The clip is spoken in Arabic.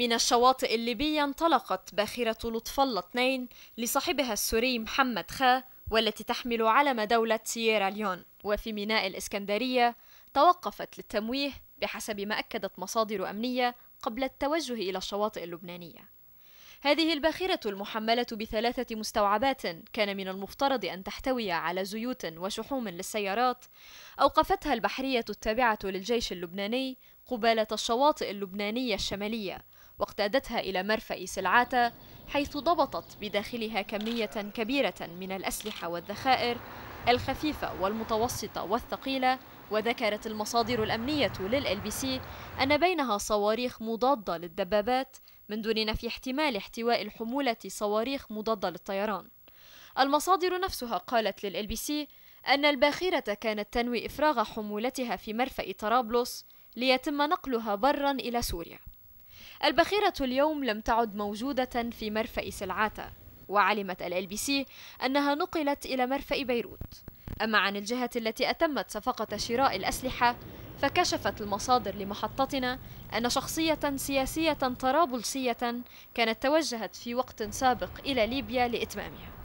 من الشواطئ الليبية انطلقت باخرة لطف الله اثنين لصاحبها السوري محمد خا والتي تحمل علم دولة سييرا ليون وفي ميناء الإسكندرية توقفت للتمويه بحسب ما أكدت مصادر أمنية قبل التوجه إلى الشواطئ اللبنانية هذه الباخرة المحملة بثلاثة مستوعبات كان من المفترض أن تحتوي على زيوت وشحوم للسيارات أوقفتها البحرية التابعة للجيش اللبناني قبالة الشواطئ اللبنانية الشمالية واقتادتها إلى مرفأ سلعاتا حيث ضبطت بداخلها كمية كبيرة من الأسلحة والذخائر الخفيفة والمتوسطة والثقيلة وذكرت المصادر الأمنية للال بي سي أن بينها صواريخ مضادة للدبابات من دون نفي احتمال احتواء الحمولة صواريخ مضادة للطيران المصادر نفسها قالت للال بي سي أن الباخرة كانت تنوي إفراغ حمولتها في مرفأ طرابلس ليتم نقلها برا إلى سوريا البخيرة اليوم لم تعد موجودة في مرفأ سلعاتة وعلمت ال بي سي أنها نقلت إلى مرفأ بيروت أما عن الجهة التي أتمت صفقة شراء الأسلحة فكشفت المصادر لمحطتنا أن شخصية سياسية طرابلسية كانت توجهت في وقت سابق إلى ليبيا لإتمامها